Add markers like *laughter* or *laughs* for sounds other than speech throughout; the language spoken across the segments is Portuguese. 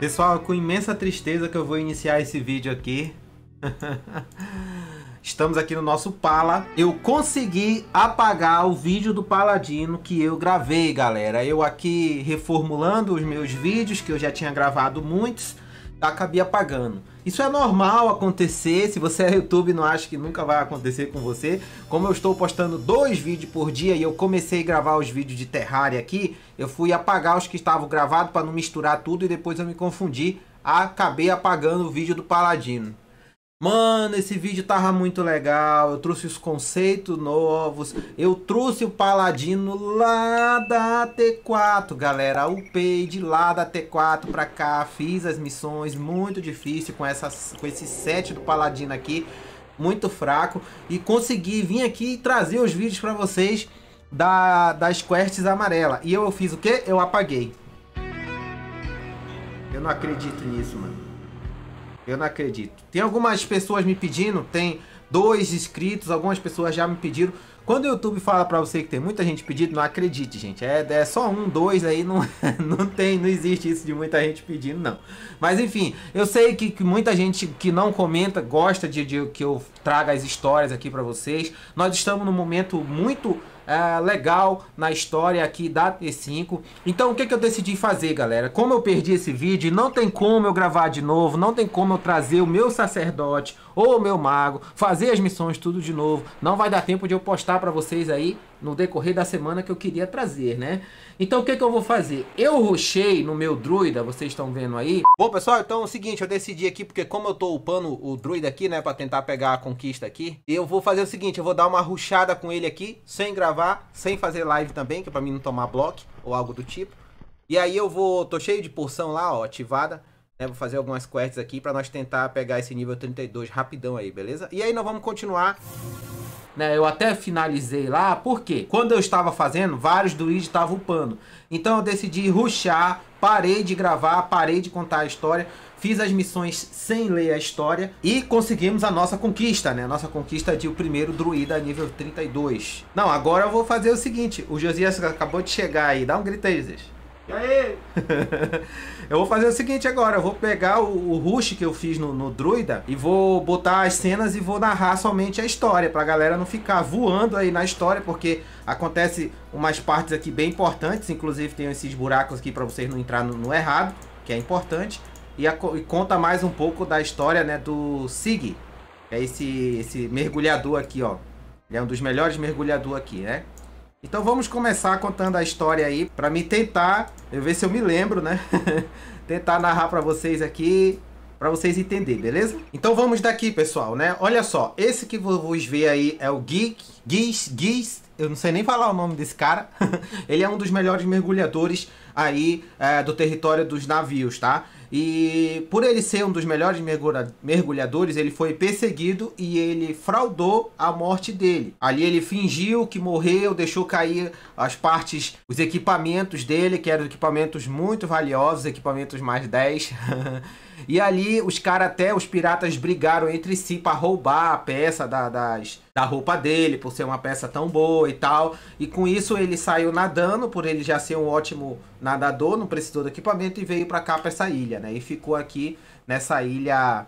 Pessoal, é com imensa tristeza que eu vou iniciar esse vídeo aqui. *laughs* Estamos aqui no nosso Pala. Eu consegui apagar o vídeo do Paladino que eu gravei, galera. Eu aqui reformulando os meus vídeos, que eu já tinha gravado muitos, acabei apagando. Isso é normal acontecer, se você é YouTube não acha que nunca vai acontecer com você. Como eu estou postando dois vídeos por dia e eu comecei a gravar os vídeos de Terraria aqui, eu fui apagar os que estavam gravados para não misturar tudo e depois eu me confundi, acabei apagando o vídeo do Paladino. Mano, esse vídeo tava muito legal. Eu trouxe os conceitos novos. Eu trouxe o Paladino lá da T4, galera. Upei de lá da T4 pra cá. Fiz as missões muito difícil com, essas, com esse set do Paladino aqui. Muito fraco. E consegui vir aqui e trazer os vídeos pra vocês da, das quests amarela. E eu fiz o que? Eu apaguei. Eu não acredito nisso, mano. Eu não acredito. Tem algumas pessoas me pedindo, tem dois inscritos, algumas pessoas já me pediram. Quando o YouTube fala pra você que tem muita gente pedindo, não acredite, gente. É, é só um, dois aí, não, *laughs* não tem, não existe isso de muita gente pedindo, não. Mas enfim, eu sei que, que muita gente que não comenta gosta de, de que eu traga as histórias aqui para vocês. Nós estamos num momento muito é, legal na história aqui da T5. Então o que, é que eu decidi fazer, galera? Como eu perdi esse vídeo, não tem como eu gravar de novo, não tem como eu trazer o meu sacerdote ou o meu mago, fazer as missões tudo de novo. Não vai dar tempo de eu postar para vocês aí no decorrer da semana que eu queria trazer, né? Então o que, que eu vou fazer? Eu rochei no meu druida, vocês estão vendo aí. Bom, pessoal, então é o seguinte, eu decidi aqui, porque como eu tô upando o druida aqui, né, pra tentar pegar a conquista aqui, eu vou fazer o seguinte, eu vou dar uma ruchada com ele aqui, sem gravar, sem fazer live também, que é pra mim não tomar bloco ou algo do tipo. E aí eu vou, tô cheio de porção lá, ó, ativada. Né, vou fazer algumas quests aqui pra nós tentar pegar esse nível 32 rapidão aí, beleza? E aí nós vamos continuar né? Eu até finalizei lá, porque quando eu estava fazendo, vários druids estavam upando. Então eu decidi ruxar, parei de gravar, parei de contar a história, fiz as missões sem ler a história e conseguimos a nossa conquista, né? Nossa conquista de o primeiro druida nível 32. Não, agora eu vou fazer o seguinte, o Josias acabou de chegar aí, dá um grito aí, Josias. E aí? *laughs* eu vou fazer o seguinte agora, eu vou pegar o, o rush que eu fiz no, no Druida e vou botar as cenas e vou narrar somente a história, pra galera não ficar voando aí na história, porque acontece umas partes aqui bem importantes, inclusive tem esses buracos aqui para vocês não entrar no, no, errado, que é importante, e, a, e, conta mais um pouco da história, né, do Sig, é esse, esse mergulhador aqui, ó. Ele é um dos melhores mergulhadores aqui, né? Então vamos começar contando a história aí, para me tentar, eu ver se eu me lembro, né? *laughs* tentar narrar para vocês aqui, para vocês entenderem, beleza? Então vamos daqui, pessoal, né? Olha só, esse que vocês vê aí é o Geek, Geek, Geek, eu não sei nem falar o nome desse cara. *laughs* Ele é um dos melhores mergulhadores aí é, do território dos navios, tá? E por ele ser um dos melhores mergulhadores, ele foi perseguido e ele fraudou a morte dele. Ali ele fingiu que morreu, deixou cair as partes, os equipamentos dele, que eram equipamentos muito valiosos, equipamentos mais 10. *laughs* E ali os caras até, os piratas brigaram entre si para roubar a peça da, das, da roupa dele, por ser uma peça tão boa e tal. E com isso ele saiu nadando, por ele já ser um ótimo nadador, não precisou do equipamento, e veio para cá, pra essa ilha, né? E ficou aqui nessa ilha...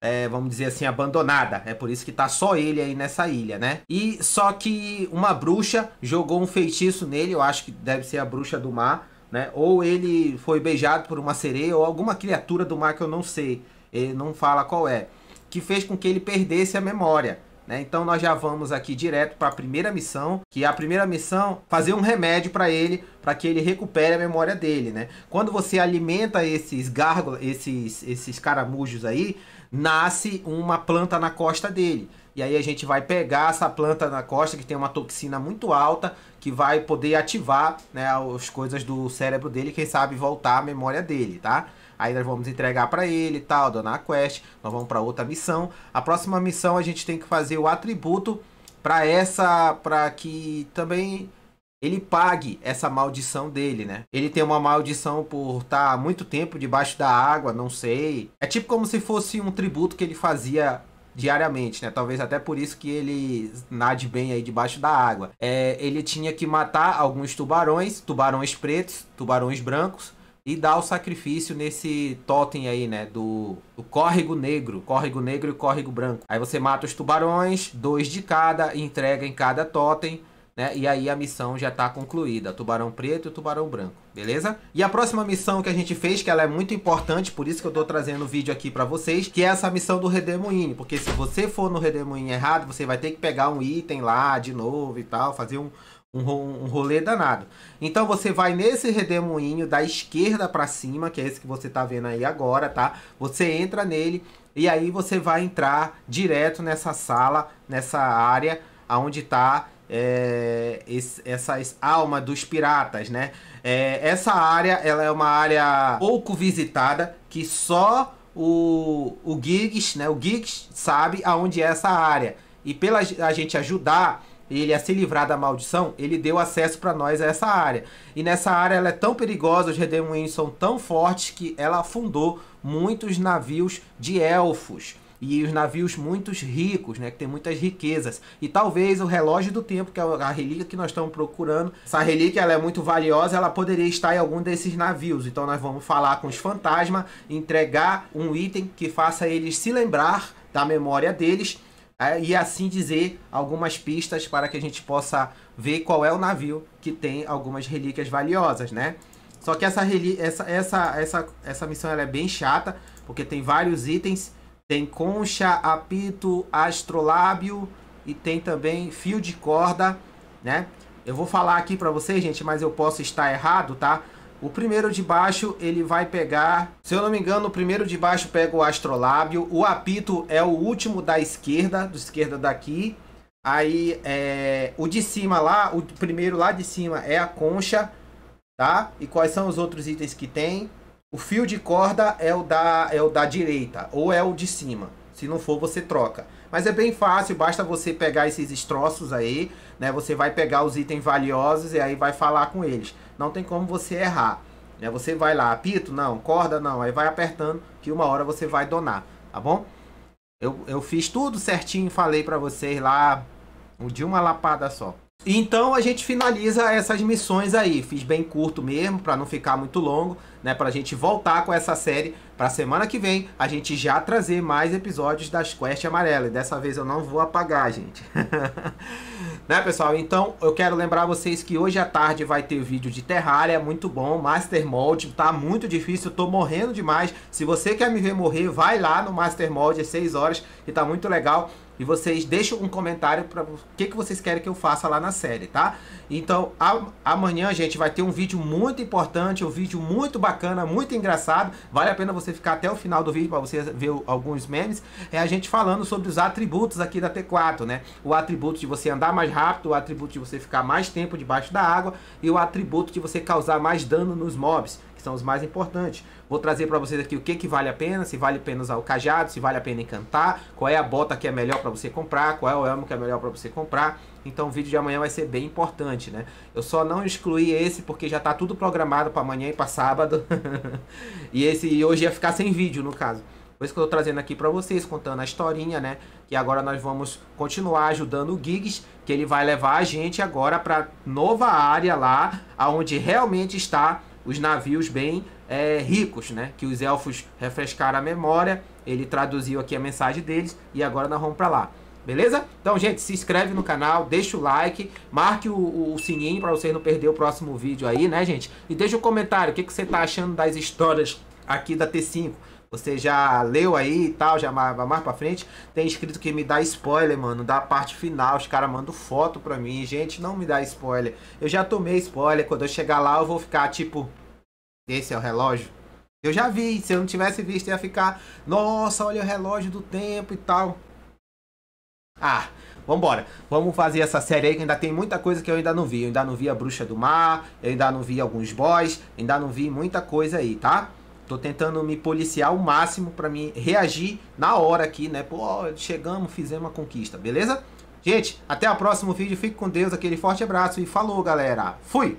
É, vamos dizer assim, abandonada. É por isso que tá só ele aí nessa ilha, né? E só que uma bruxa jogou um feitiço nele, eu acho que deve ser a bruxa do mar né? Ou ele foi beijado por uma sereia ou alguma criatura do mar que eu não sei, ele não fala qual é, que fez com que ele perdesse a memória. Né? Então nós já vamos aqui direto para a primeira missão, que a primeira missão fazer um remédio para ele, para que ele recupere a memória dele, né? Quando você alimenta esses gárgulas, esses esses caramujos aí, nasce uma planta na costa dele. E aí a gente vai pegar essa planta na costa que tem uma toxina muito alta que vai poder ativar né, as coisas do cérebro dele, quem sabe voltar a memória dele, tá? Aí nós vamos entregar para ele e tal, dona a quest, nós vamos para outra missão. A próxima missão a gente tem que fazer o atributo para essa, para que também ele pague essa maldição dele, né? Ele tem uma maldição por estar tá muito tempo debaixo da água, não sei. É tipo como se fosse um tributo que ele fazia diariamente, né? Talvez até por isso que ele nade bem aí debaixo da água. É, ele tinha que matar alguns tubarões, tubarões pretos, tubarões brancos, e dar o sacrifício nesse totem aí, né? Do, do córrego negro, córrego negro e córrego branco. Aí você mata os tubarões, dois de cada, entrega em cada totem né? E aí a missão já está concluída, Tubarão Preto e Tubarão Branco, beleza? E a próxima missão que a gente fez, que ela é muito importante, por isso que eu estou trazendo o vídeo aqui para vocês, que é essa missão do Redemoinho, porque se você for no Redemoinho errado, você vai ter que pegar um item lá de novo e tal, fazer um, um, um rolê danado. Então você vai nesse Redemoinho da esquerda para cima, que é esse que você está vendo aí agora, tá? Você entra nele e aí você vai entrar direto nessa sala, nessa área, aonde está é, esse, dos piratas, né? É, essa área, ela é uma área pouco visitada, que só o, o Giggs, né? O Giggs sabe aonde é essa área. E pela a gente ajudar ele a se livrar da maldição, ele deu acesso para nós a essa área. E nessa área ela é tão perigosa, os redemoinhos são tão fortes que ela afundou muitos navios de elfos e os navios muito ricos, né, que tem muitas riquezas. E talvez o relógio do tempo, que é a relíquia que nós estamos procurando, essa relíquia ela é muito valiosa, ela poderia estar em algum desses navios. Então nós vamos falar com os fantasmas, entregar um item que faça eles se lembrar da memória deles é, e assim dizer algumas pistas para que a gente possa ver qual é o navio que tem algumas relíquias valiosas, né? Só que essa, essa, essa, essa, essa missão ela é bem chata, porque tem vários itens tem concha, apito, astrolábio e tem também fio de corda, né? Eu vou falar aqui para vocês, gente, mas eu posso estar errado, tá? O primeiro de baixo ele vai pegar, se eu não me engano, o primeiro de baixo pega o astrolábio, o apito é o último da esquerda, do esquerda daqui. Aí é, o de cima lá, o primeiro lá de cima é a concha, tá? E quais são os outros itens que tem? O fio de corda é o da, é o da direita ou é o de cima. Se não for, você troca. Mas é bem fácil, basta você pegar esses troços aí, né? Você vai pegar os itens valiosos e aí vai falar com eles. Não tem como você errar. Né? Você vai lá, apito? Não, corda? Não. Aí vai apertando que uma hora você vai donar, tá bom? Eu, eu fiz tudo certinho, falei pra vocês lá, de uma lapada só. Então a gente finaliza essas missões aí. Fiz bem curto mesmo, para não ficar muito longo, né? Pra gente voltar com essa série pra semana que vem, a gente já trazer mais episódios das Quest Amarela. E dessa vez eu não vou apagar, gente. *laughs* né, pessoal? Então eu quero lembrar vocês que hoje à tarde vai ter vídeo de Terraria, muito bom. Master Mold, tá muito difícil, tô morrendo demais. Se você quer me ver morrer, vai lá no Master Mold, às 6 horas, que tá muito legal e vocês deixam um comentário para o que, que vocês querem que eu faça lá na série, tá? Então, a, amanhã, gente, vai ter um vídeo muito importante, um vídeo muito bacana, muito engraçado. Vale a pena você ficar até o final do vídeo para você ver alguns memes. É a gente falando sobre os atributos aqui da T4, né? O atributo de você andar mais rápido, o atributo de você ficar mais tempo debaixo da água e o atributo de você causar mais dano nos mobs que são os mais importantes. Vou trazer para vocês aqui o que, que vale a pena, se vale a pena usar o cajado, se vale a pena encantar, qual é a bota que é melhor para para você comprar, qual é o elmo que é melhor para você comprar. Então o vídeo de amanhã vai ser bem importante, né? Eu só não excluí esse porque já tá tudo programado para amanhã e para sábado. *laughs* e esse hoje ia ficar sem vídeo, no caso. Por isso que eu tô trazendo aqui para vocês, contando a historinha, né? Que agora nós vamos continuar ajudando o Gigs, que ele vai levar a gente agora para nova área lá, aonde realmente está os navios bem é, ricos, né? Que os elfos refrescaram a memória, ele traduziu aqui a mensagem deles e agora nós vamos para lá. Beleza? Então, gente, se inscreve no canal, deixa o like, marque o, o sininho para você não perder o próximo vídeo aí, né, gente? E deixa o um comentário, o que, que você tá achando das histórias aqui da T5? Você já leu aí e tal, já vai mais pra frente. Tem escrito que me dá spoiler, mano, da parte final. Os caras mandam foto pra mim. Gente, não me dá spoiler. Eu já tomei spoiler. Quando eu chegar lá, eu vou ficar tipo. Esse é o relógio. Eu já vi, se eu não tivesse visto, ia ficar, nossa, olha o relógio do tempo e tal. Ah, vambora. Vamos fazer essa série aí que ainda tem muita coisa que eu ainda não vi. Eu ainda não vi a Bruxa do Mar, eu ainda não vi alguns boys, ainda não vi muita coisa aí, tá? Tô tentando me policiar o máximo para me reagir na hora aqui, né? Pô, chegamos, fizemos uma conquista, beleza? Gente, até o próximo vídeo. Fique com Deus, aquele forte abraço e falou, galera. Fui!